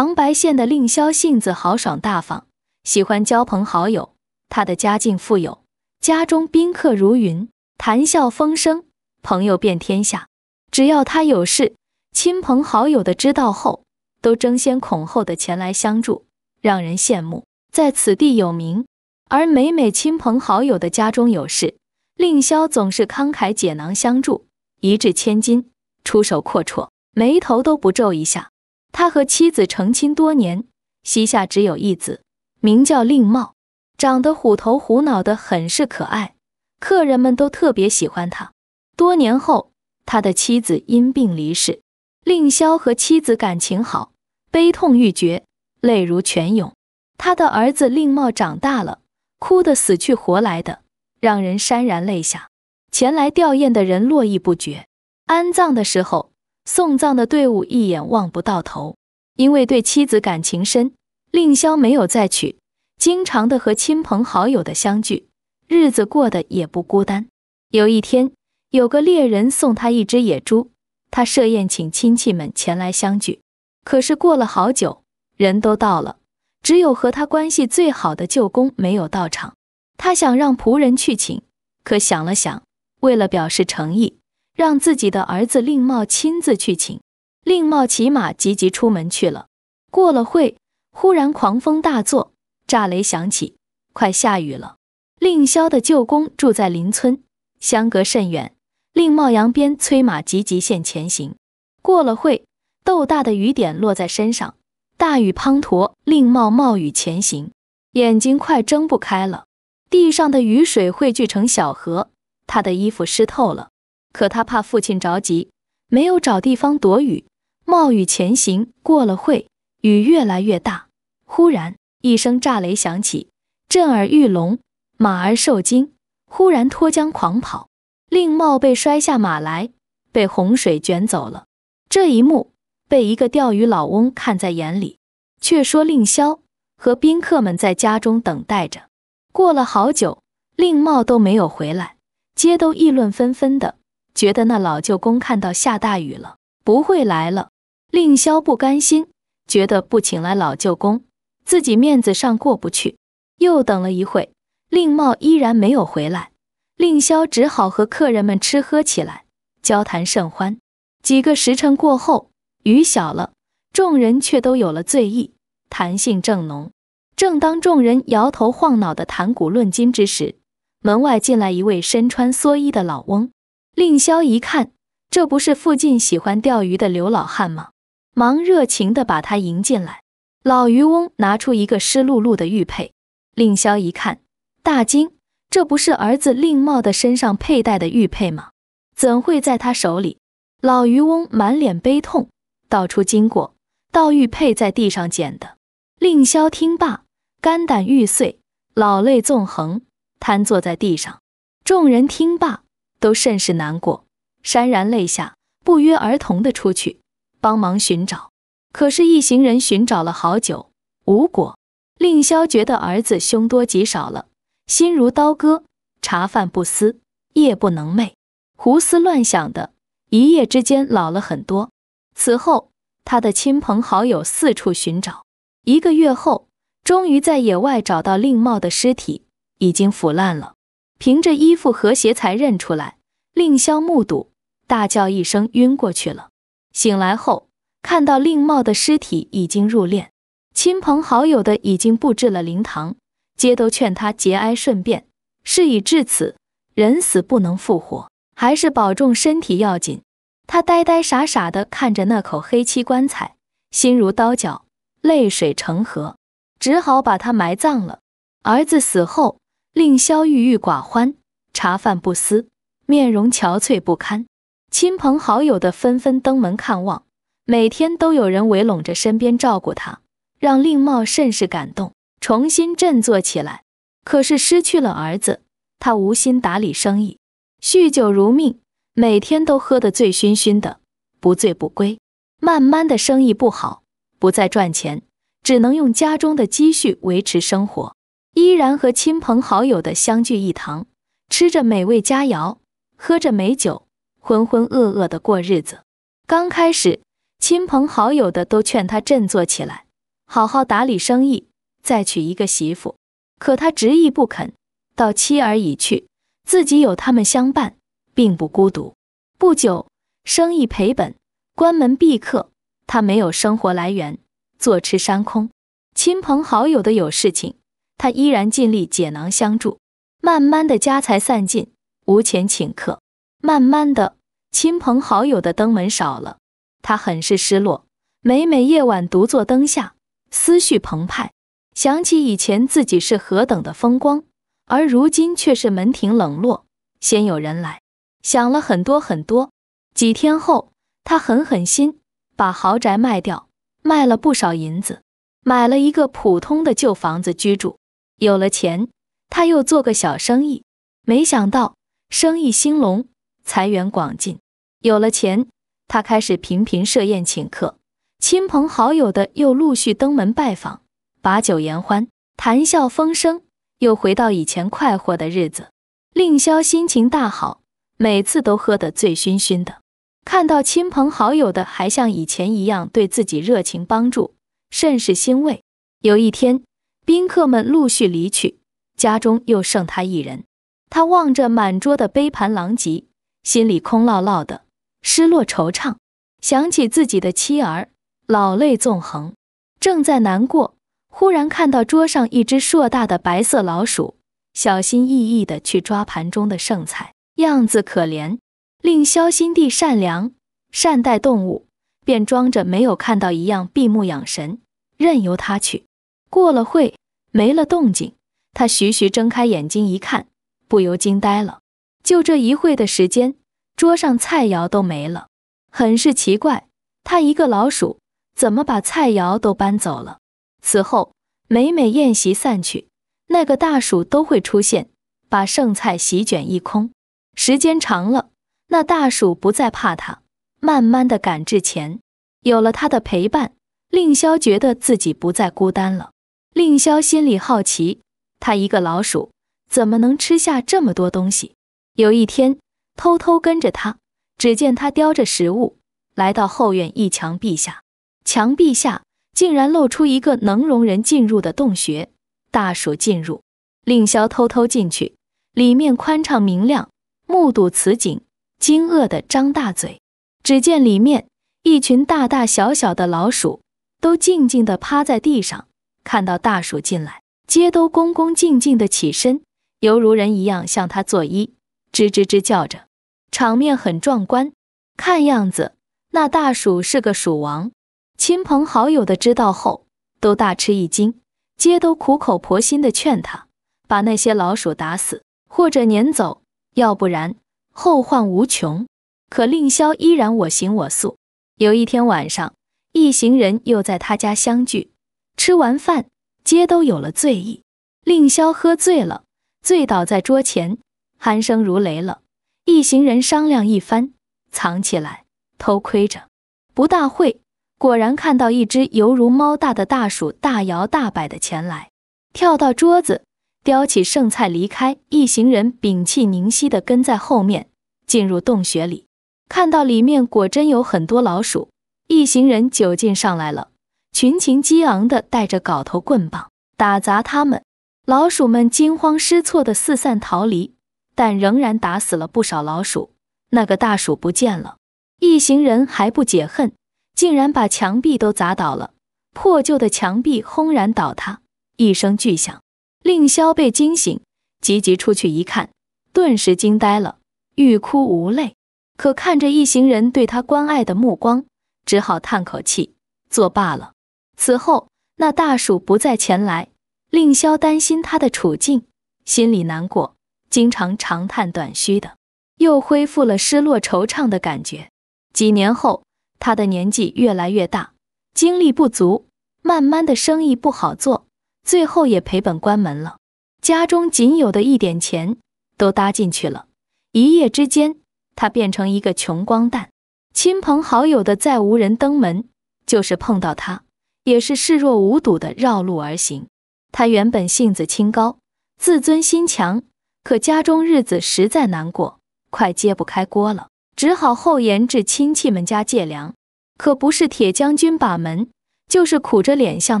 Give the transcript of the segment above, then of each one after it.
长白县的令萧性子豪爽大方，喜欢交朋好友。他的家境富有，家中宾客如云，谈笑风生，朋友遍天下。只要他有事，亲朋好友的知道后，都争先恐后的前来相助，让人羡慕。在此地有名，而每每亲朋好友的家中有事，令萧总是慷慨解囊相助，一掷千金，出手阔绰，眉头都不皱一下。他和妻子成亲多年，膝下只有一子，名叫令茂，长得虎头虎脑的，很是可爱，客人们都特别喜欢他。多年后，他的妻子因病离世，令萧和妻子感情好，悲痛欲绝，泪如泉涌。他的儿子令茂长大了，哭得死去活来的，让人潸然泪下。前来吊唁的人络绎不绝，安葬的时候。送葬的队伍一眼望不到头，因为对妻子感情深，令萧没有再娶，经常的和亲朋好友的相聚，日子过得也不孤单。有一天，有个猎人送他一只野猪，他设宴请亲戚们前来相聚。可是过了好久，人都到了，只有和他关系最好的舅公没有到场。他想让仆人去请，可想了想，为了表示诚意。让自己的儿子令茂亲自去请。令茂骑马急急出门去了。过了会，忽然狂风大作，炸雷响起，快下雨了。令萧的舅公住在邻村，相隔甚远。令茂扬鞭催马，急急向前行。过了会，豆大的雨点落在身上，大雨滂沱。令茂冒雨前行，眼睛快睁不开了。地上的雨水汇聚成小河，他的衣服湿透了。可他怕父亲着急，没有找地方躲雨，冒雨前行。过了会，雨越来越大，忽然一声炸雷响起，震耳欲聋。马儿受惊，忽然脱缰狂跑，令茂被摔下马来，被洪水卷走了。这一幕被一个钓鱼老翁看在眼里。却说令萧和宾客们在家中等待着，过了好久，令茂都没有回来，皆都议论纷纷的。觉得那老舅公看到下大雨了，不会来了。令萧不甘心，觉得不请来老舅公，自己面子上过不去。又等了一会，令茂依然没有回来，令萧只好和客人们吃喝起来，交谈甚欢。几个时辰过后，雨小了，众人却都有了醉意，谈兴正浓。正当众人摇头晃脑的谈古论今之时，门外进来一位身穿蓑衣的老翁。令萧一看，这不是附近喜欢钓鱼的刘老汉吗？忙热情的把他迎进来。老渔翁拿出一个湿漉漉的玉佩，令萧一看，大惊，这不是儿子令茂的身上佩戴的玉佩吗？怎会在他手里？老渔翁满脸悲痛，道出经过：盗玉佩在地上捡的。令萧听罢，肝胆欲碎，老泪纵横，瘫坐在地上。众人听罢。都甚是难过，潸然泪下，不约而同的出去帮忙寻找。可是，一行人寻找了好久，无果。令萧觉得儿子凶多吉少了，心如刀割，茶饭不思，夜不能寐，胡思乱想的，一夜之间老了很多。此后，他的亲朋好友四处寻找，一个月后，终于在野外找到令茂的尸体，已经腐烂了。凭着衣服和鞋才认出来，令萧目睹，大叫一声，晕过去了。醒来后，看到令茂的尸体已经入殓，亲朋好友的已经布置了灵堂，皆都劝他节哀顺变。事已至此，人死不能复活，还是保重身体要紧。他呆呆傻傻地看着那口黑漆棺材，心如刀绞，泪水成河，只好把他埋葬了。儿子死后。令萧郁郁寡欢，茶饭不思，面容憔悴不堪。亲朋好友的纷纷登门看望，每天都有人围拢着身边照顾他，让令茂甚是感动，重新振作起来。可是失去了儿子，他无心打理生意，酗酒如命，每天都喝得醉醺醺的，不醉不归。慢慢的，生意不好，不再赚钱，只能用家中的积蓄维持生活。依然和亲朋好友的相聚一堂，吃着美味佳肴，喝着美酒，浑浑噩噩的过日子。刚开始，亲朋好友的都劝他振作起来，好好打理生意，再娶一个媳妇。可他执意不肯。到妻儿已去，自己有他们相伴，并不孤独。不久，生意赔本，关门闭客，他没有生活来源，坐吃山空。亲朋好友的有事情。他依然尽力解囊相助，慢慢的家财散尽，无钱请客；慢慢的亲朋好友的登门少了，他很是失落。每每夜晚独坐灯下，思绪澎湃，想起以前自己是何等的风光，而如今却是门庭冷落，鲜有人来。想了很多很多。几天后，他狠狠心把豪宅卖掉，卖了不少银子，买了一个普通的旧房子居住。有了钱，他又做个小生意，没想到生意兴隆，财源广进。有了钱，他开始频频设宴请客，亲朋好友的又陆续登门拜访，把酒言欢，谈笑风生，又回到以前快活的日子。令萧心情大好，每次都喝得醉醺醺的。看到亲朋好友的还像以前一样对自己热情帮助，甚是欣慰。有一天。宾客们陆续离去，家中又剩他一人。他望着满桌的杯盘狼藉，心里空落落的，失落惆怅。想起自己的妻儿，老泪纵横。正在难过，忽然看到桌上一只硕大的白色老鼠，小心翼翼地去抓盘中的剩菜，样子可怜。令肖心地善良，善待动物，便装着没有看到一样，闭目养神，任由它去。过了会，没了动静。他徐徐睁开眼睛一看，不由惊呆了。就这一会的时间，桌上菜肴都没了，很是奇怪。他一个老鼠，怎么把菜肴都搬走了？此后，每每宴席散去，那个大鼠都会出现，把剩菜席卷一空。时间长了，那大鼠不再怕他，慢慢的赶至前，有了他的陪伴，令萧觉得自己不再孤单了。令枭心里好奇，他一个老鼠怎么能吃下这么多东西？有一天，偷偷跟着他，只见他叼着食物来到后院一墙壁下，墙壁下竟然露出一个能容人进入的洞穴。大鼠进入，令枭偷偷进去，里面宽敞明亮。目睹此景，惊愕的张大嘴，只见里面一群大大小小的老鼠都静静的趴在地上。看到大鼠进来，皆都恭恭敬敬的起身，犹如人一样向他作揖，吱吱吱叫着，场面很壮观。看样子，那大鼠是个鼠王。亲朋好友的知道后，都大吃一惊，皆都苦口婆心的劝他，把那些老鼠打死或者撵走，要不然后患无穷。可令枭依然我行我素。有一天晚上，一行人又在他家相聚。吃完饭，皆都有了醉意。令萧喝醉了，醉倒在桌前，鼾声如雷了。一行人商量一番，藏起来，偷窥着。不大会，果然看到一只犹如猫大的大鼠大摇大摆的前来，跳到桌子，叼起剩菜离开。一行人屏气凝息的跟在后面，进入洞穴里，看到里面果真有很多老鼠。一行人酒劲上来了。群情激昂地带着镐头棍棒打砸他们，老鼠们惊慌失措地四散逃离，但仍然打死了不少老鼠。那个大鼠不见了，一行人还不解恨，竟然把墙壁都砸倒了。破旧的墙壁轰然倒塌，一声巨响，令肖被惊醒，急急出去一看，顿时惊呆了，欲哭无泪。可看着一行人对他关爱的目光，只好叹口气，作罢了。此后，那大鼠不再前来，令萧担心他的处境，心里难过，经常长叹短吁的，又恢复了失落惆怅的感觉。几年后，他的年纪越来越大，精力不足，慢慢的生意不好做，最后也赔本关门了。家中仅有的一点钱都搭进去了，一夜之间，他变成一个穷光蛋，亲朋好友的再无人登门，就是碰到他。也是视若无睹的绕路而行。他原本性子清高，自尊心强，可家中日子实在难过，快揭不开锅了，只好厚颜至亲戚们家借粮。可不是铁将军把门，就是苦着脸向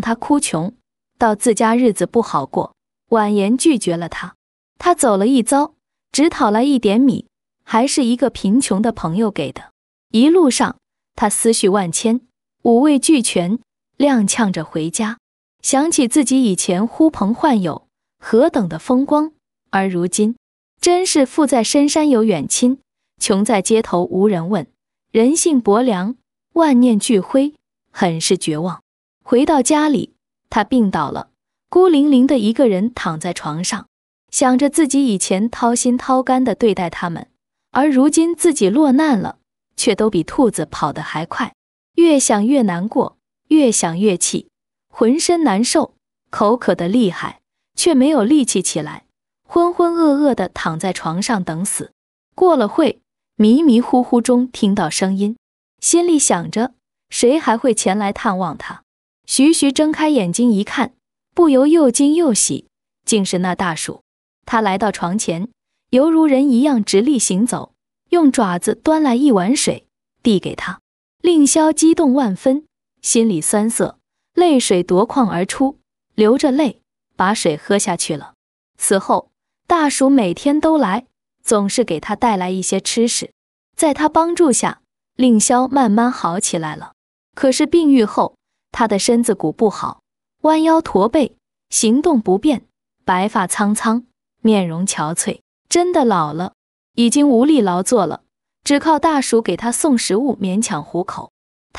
他哭穷，到自家日子不好过，婉言拒绝了他。他走了一遭，只讨来一点米，还是一个贫穷的朋友给的。一路上，他思绪万千，五味俱全。踉跄着回家，想起自己以前呼朋唤友何等的风光，而如今真是富在深山有远亲，穷在街头无人问。人性薄凉，万念俱灰，很是绝望。回到家里，他病倒了，孤零零的一个人躺在床上，想着自己以前掏心掏肝的对待他们，而如今自己落难了，却都比兔子跑得还快。越想越难过。越想越气，浑身难受，口渴的厉害，却没有力气起来，浑浑噩噩的躺在床上等死。过了会，迷迷糊糊中听到声音，心里想着谁还会前来探望他？徐徐睁开眼睛一看，不由又惊又喜，竟是那大鼠。他来到床前，犹如人一样直立行走，用爪子端来一碗水递给他，令萧激动万分。心里酸涩，泪水夺眶而出，流着泪把水喝下去了。此后，大鼠每天都来，总是给他带来一些吃食。在他帮助下，令枭慢慢好起来了。可是病愈后，他的身子骨不好，弯腰驼背，行动不便，白发苍苍，面容憔悴，真的老了，已经无力劳作了，只靠大鼠给他送食物，勉强糊口。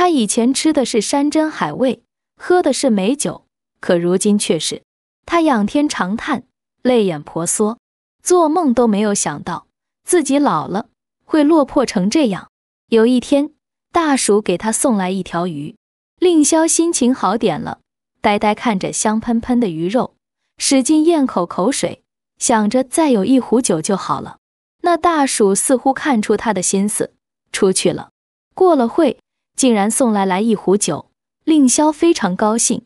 他以前吃的是山珍海味，喝的是美酒，可如今却是他仰天长叹，泪眼婆娑，做梦都没有想到自己老了会落魄成这样。有一天，大鼠给他送来一条鱼，令萧心情好点了，呆呆看着香喷喷的鱼肉，使劲咽口口水，想着再有一壶酒就好了。那大鼠似乎看出他的心思，出去了。过了会。竟然送来来一壶酒，令萧非常高兴，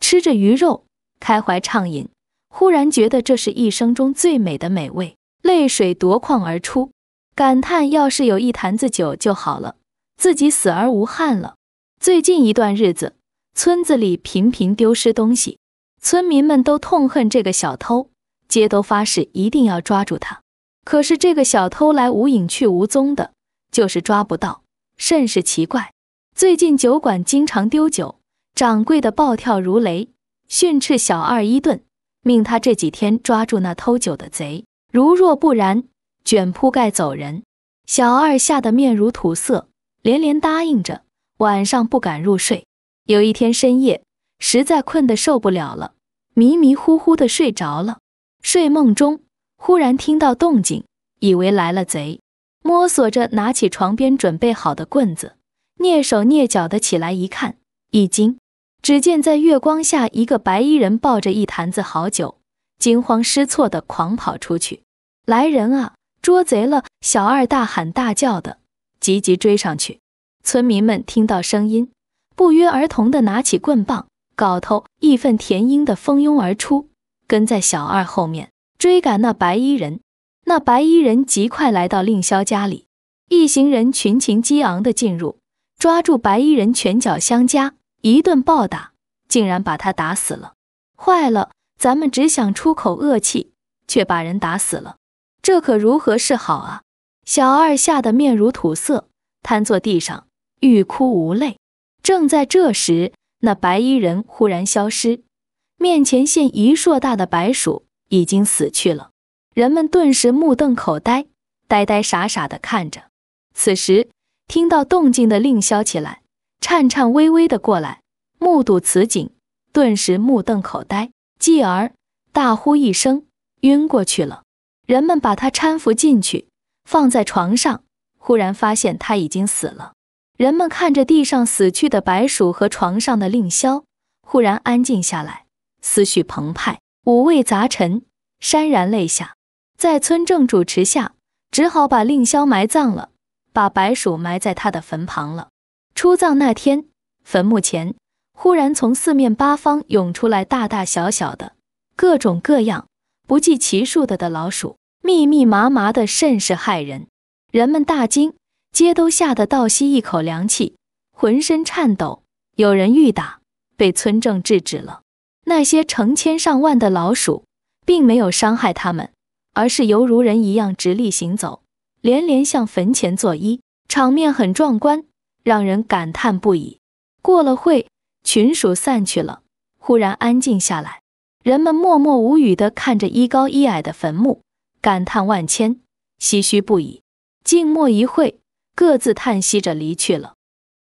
吃着鱼肉，开怀畅饮，忽然觉得这是一生中最美的美味，泪水夺眶而出，感叹要是有一坛子酒就好了，自己死而无憾了。最近一段日子，村子里频频丢失东西，村民们都痛恨这个小偷，皆都发誓一定要抓住他，可是这个小偷来无影去无踪的，就是抓不到，甚是奇怪。最近酒馆经常丢酒，掌柜的暴跳如雷，训斥小二一顿，命他这几天抓住那偷酒的贼，如若不然，卷铺盖走人。小二吓得面如土色，连连答应着，晚上不敢入睡。有一天深夜，实在困得受不了了，迷迷糊糊的睡着了。睡梦中忽然听到动静，以为来了贼，摸索着拿起床边准备好的棍子。蹑手蹑脚的起来一看，一惊，只见在月光下，一个白衣人抱着一坛子好酒，惊慌失措的狂跑出去。来人啊，捉贼了！小二大喊大叫的，急急追上去。村民们听到声音，不约而同的拿起棍棒、镐头，义愤填膺的蜂拥而出，跟在小二后面追赶那白衣人。那白衣人极快来到令萧家里，一行人群情激昂的进入。抓住白衣人，拳脚相加，一顿暴打，竟然把他打死了！坏了，咱们只想出口恶气，却把人打死了，这可如何是好啊？小二吓得面如土色，瘫坐地上，欲哭无泪。正在这时，那白衣人忽然消失，面前现一硕大的白鼠，已经死去了。人们顿时目瞪口呆，呆呆傻傻地看着。此时。听到动静的令萧起来，颤颤巍巍的过来，目睹此景，顿时目瞪口呆，继而大呼一声，晕过去了。人们把他搀扶进去，放在床上，忽然发现他已经死了。人们看着地上死去的白鼠和床上的令萧，忽然安静下来，思绪澎湃，五味杂陈，潸然泪下。在村正主持下，只好把令萧埋葬了。把白鼠埋在他的坟旁了。出葬那天，坟墓前忽然从四面八方涌出来大大小小的各种各样、不计其数的的老鼠，密密麻麻的，甚是骇人。人们大惊，皆都吓得倒吸一口凉气，浑身颤抖。有人欲打，被村正制止了。那些成千上万的老鼠，并没有伤害他们，而是犹如人一样直立行走。连连向坟前作揖，场面很壮观，让人感叹不已。过了会，群鼠散去了，忽然安静下来，人们默默无语地看着一高一矮的坟墓，感叹万千，唏嘘不已。静默一会，各自叹息着离去了。